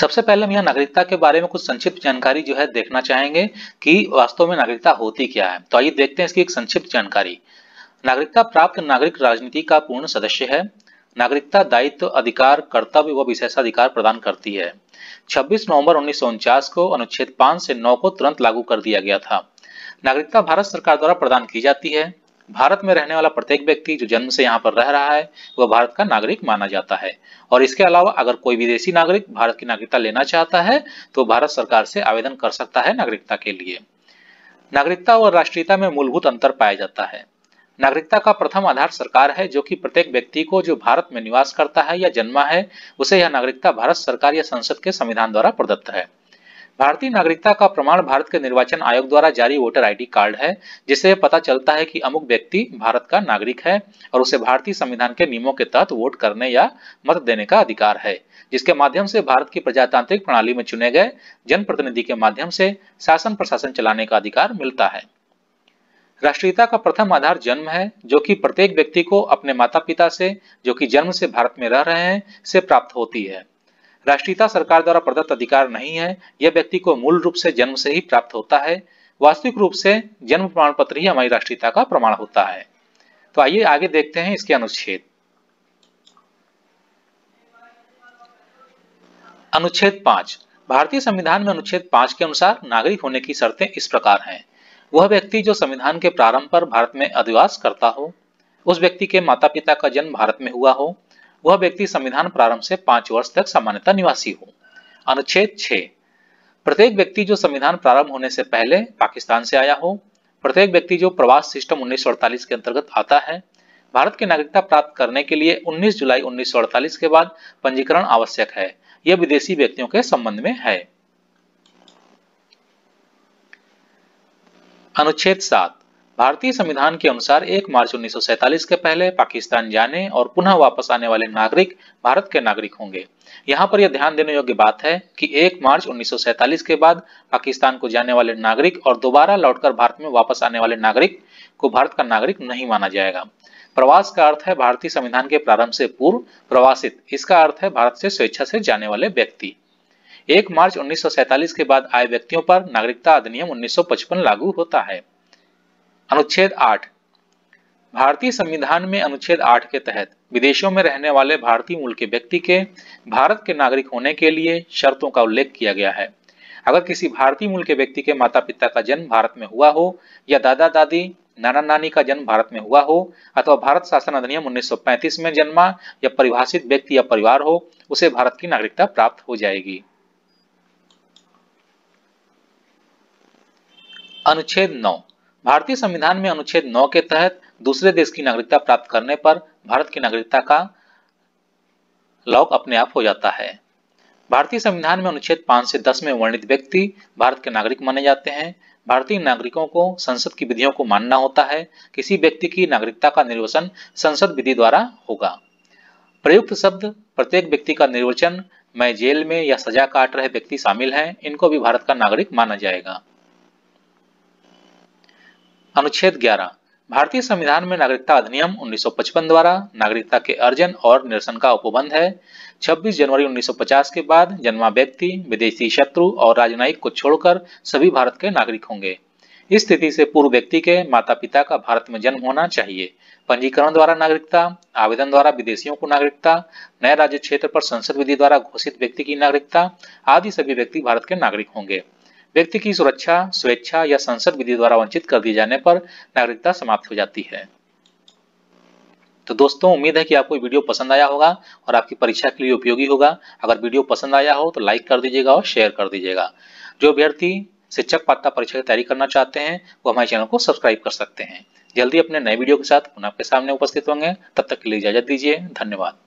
सबसे पहले हम यहाँ नागरिकता के बारे में कुछ संक्षिप्त जानकारी जो है देखना चाहेंगे कि वास्तव में नागरिकता होती क्या है तो आइए देखते हैं इसकी एक संक्षिप्त जानकारी नागरिकता प्राप्त नागरिक राजनीति का पूर्ण सदस्य है नागरिकता दायित्व अधिकार कर्तव्य व विशेषाधिकार प्रदान करती है 26 नवंबर उन्नीस को अनुच्छेद 5 से 9 को तुरंत लागू कर दिया गया था नागरिकता भारत सरकार द्वारा प्रदान की जाती है भारत में रहने वाला प्रत्येक व्यक्ति जो जन्म से यहाँ पर रह रहा है वह भारत का नागरिक माना जाता है और इसके अलावा अगर कोई विदेशी नागरिक भारत की नागरिकता लेना चाहता है तो भारत सरकार से आवेदन कर सकता है नागरिकता के लिए नागरिकता और राष्ट्रीयता में मूलभूत अंतर पाया जाता है नागरिकता का प्रथम आधार सरकार है जो कि प्रत्येक व्यक्ति को जो भारत में निवास करता है या जन्मा है उसे यह नागरिकता भारत सरकार या संसद के संविधान द्वारा प्रदत्त है भारतीय नागरिकता का प्रमाण भारत के निर्वाचन आयोग द्वारा जारी वोटर आईडी कार्ड है जिससे पता चलता है कि अमुक व्यक्ति भारत का नागरिक है और उसे भारतीय संविधान के नियमों के तहत वोट करने या मत देने का अधिकार है जिसके माध्यम से भारत की प्रजातांत्रिक प्रणाली में चुने गए जनप्रतिनिधि के माध्यम से शासन प्रशासन चलाने का अधिकार मिलता है राष्ट्रीयता का प्रथम आधार जन्म है जो कि प्रत्येक व्यक्ति को अपने माता पिता से जो कि जन्म से भारत में रह रहे हैं से प्राप्त होती है राष्ट्रीयता सरकार द्वारा प्रदत्त अधिकार नहीं है यह व्यक्ति को मूल रूप से जन्म से ही प्राप्त होता है वास्तविक रूप से जन्म प्रमाण पत्र ही हमारी राष्ट्रीयता का प्रमाण होता है तो आइए आगे देखते हैं इसके अनुच्छेद अनुच्छेद पांच भारतीय संविधान में अनुच्छेद पांच के अनुसार नागरिक होने की शर्तें इस प्रकार हैं वह व्यक्ति जो संविधान के प्रारंभ पर भारत में अधिवास करता हो उस व्यक्ति के माता पिता का जन्म भारत में हुआ हो वह व्यक्ति संविधान प्रारंभ से पांच वर्ष तक सामान्यता निवासी हो अनुच्छेद छ प्रत्येक व्यक्ति जो संविधान प्रारंभ होने से पहले पाकिस्तान से आया हो प्रत्येक व्यक्ति जो प्रवास सिस्टम उन्नीस के अंतर्गत आता है भारत की नागरिकता प्राप्त करने के लिए 19 जुलाई 1948 के बाद पंजीकरण आवश्यक है यह विदेशी व्यक्तियों के संबंध में है अनुच्छेद सात भारतीय संविधान के अनुसार 1 मार्च 1947 के पहले पाकिस्तान जाने और पुनः वापस आने वाले नागरिक भारत के नागरिक होंगे यहाँ पर यह ध्यान देने योग्य बात है कि 1 मार्च 1947 के बाद पाकिस्तान को जाने वाले नागरिक और दोबारा लौटकर भारत में वापस आने वाले नागरिक को भारत का नागरिक नहीं माना जाएगा प्रवास का अर्थ है भारतीय संविधान के प्रारंभ से पूर्व प्रवासित इसका अर्थ है भारत से स्वेच्छा से जाने वाले व्यक्ति एक मार्च उन्नीस के बाद आए व्यक्तियों पर नागरिकता अधिनियम उन्नीस लागू होता है अनुच्छेद आठ भारतीय संविधान में अनुच्छेद आठ के तहत विदेशों में रहने वाले भारतीय मूल के व्यक्ति के भारत के नागरिक होने के लिए शर्तों का उल्लेख किया गया है अगर किसी भारतीय मूल के व्यक्ति के माता पिता का जन्म भारत में हुआ हो या दादा दादी नाना नानी का जन्म भारत में हुआ हो अथवा भारत शासन अधिनियम 1935 में जन्मा या परिभाषित व्यक्ति या परिवार हो उसे भारत की नागरिकता प्राप्त हो जाएगी अनुच्छेद नौ भारतीय संविधान में अनुच्छेद 9 के तहत दूसरे देश की नागरिकता प्राप्त करने पर भारत की नागरिकता का लॉक अपने आप हो जाता है भारतीय संविधान में अनुच्छेद 5 से 10 में वर्णित व्यक्ति भारत के नागरिक माने जाते हैं भारतीय नागरिकों को संसद की विधियों को मानना होता है किसी व्यक्ति की नागरिकता का निर्वचन संसद विधि द्वारा होगा प्रयुक्त शब्द प्रत्येक व्यक्ति का निर्वचन मैं जेल में या सजा काट रहे व्यक्ति शामिल हैं इनको भी भारत का नागरिक माना जाएगा अनुच्छेद 11 भारतीय संविधान में नागरिकता अधिनियम 1955 द्वारा नागरिकता के अर्जन और निरसन का उपबंध है 26 जनवरी 1950 के बाद जन्मा व्यक्ति विदेशी शत्रु और राजनयिक को छोड़कर सभी भारत के नागरिक होंगे इस स्थिति से पूर्व व्यक्ति के माता पिता का भारत में जन्म होना चाहिए पंजीकरण द्वारा नागरिकता आवेदन द्वारा विदेशियों को नागरिकता नए राज्य क्षेत्र पर संसद विधि द्वारा घोषित व्यक्ति की नागरिकता आदि सभी व्यक्ति भारत के नागरिक होंगे व्यक्ति की सुरक्षा स्वेच्छा या संसद विधि द्वारा वंचित कर दिए जाने पर नागरिकता समाप्त हो जाती है तो दोस्तों उम्मीद है कि आपको वीडियो पसंद आया होगा और आपकी परीक्षा के लिए उपयोगी होगा अगर वीडियो पसंद आया हो तो लाइक कर दीजिएगा और शेयर कर दीजिएगा जो अभ्यर्थी शिक्षक पात्रता परीक्षा की तैयारी करना चाहते हैं वो हमारे चैनल को सब्सक्राइब कर सकते हैं जल्दी अपने नए वीडियो के साथ आपके सामने उपस्थित होंगे तब तक के लिए इजाजत दीजिए धन्यवाद